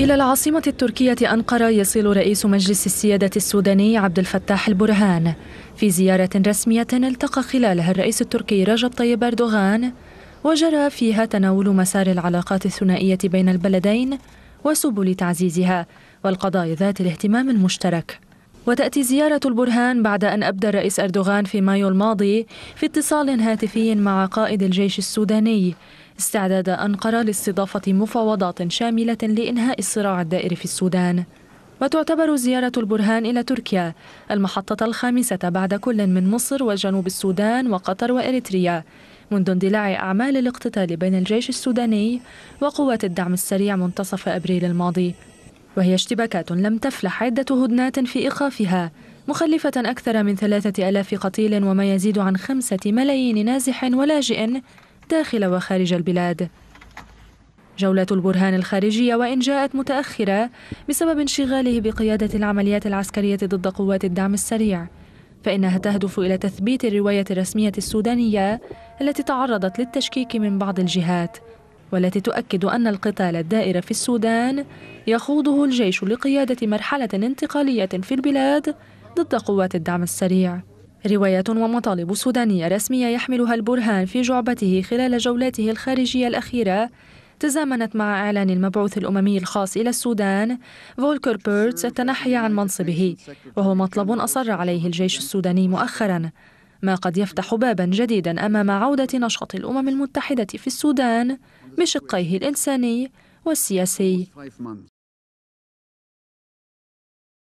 إلى العاصمة التركية أنقرة يصل رئيس مجلس السيادة السوداني عبد الفتاح البرهان في زيارة رسمية التقى خلالها الرئيس التركي رجب طيب أردوغان وجرى فيها تناول مسار العلاقات الثنائية بين البلدين وسبل تعزيزها والقضايا ذات الاهتمام المشترك وتأتي زيارة البرهان بعد أن أبدى الرئيس أردوغان في مايو الماضي في اتصال هاتفي مع قائد الجيش السوداني استعداد أنقرة لاستضافة مفاوضات شاملة لإنهاء الصراع الدائر في السودان وتعتبر زيارة البرهان إلى تركيا المحطة الخامسة بعد كل من مصر وجنوب السودان وقطر وإريتريا منذ اندلاع أعمال الاقتتال بين الجيش السوداني وقوات الدعم السريع منتصف أبريل الماضي وهي اشتباكات لم تفلح عدة هدنات في إيقافها مخلفة أكثر من ثلاثة ألاف قتيل وما يزيد عن خمسة ملايين نازح ولاجئ داخل وخارج البلاد جولة البرهان الخارجية وإن جاءت متأخرة بسبب انشغاله بقيادة العمليات العسكرية ضد قوات الدعم السريع فإنها تهدف إلى تثبيت الرواية الرسمية السودانية التي تعرضت للتشكيك من بعض الجهات والتي تؤكد أن القتال الدائر في السودان يخوضه الجيش لقيادة مرحلة انتقالية في البلاد ضد قوات الدعم السريع روايات ومطالب سودانية رسمية يحملها البرهان في جعبته خلال جولاته الخارجية الأخيرة تزامنت مع إعلان المبعوث الأممي الخاص إلى السودان فولكر بيرتس التنحي عن منصبه وهو مطلب أصر عليه الجيش السوداني مؤخراً ما قد يفتح بابا جديدا امام عوده نشاط الامم المتحده في السودان بشقيه الإنساني والسياسي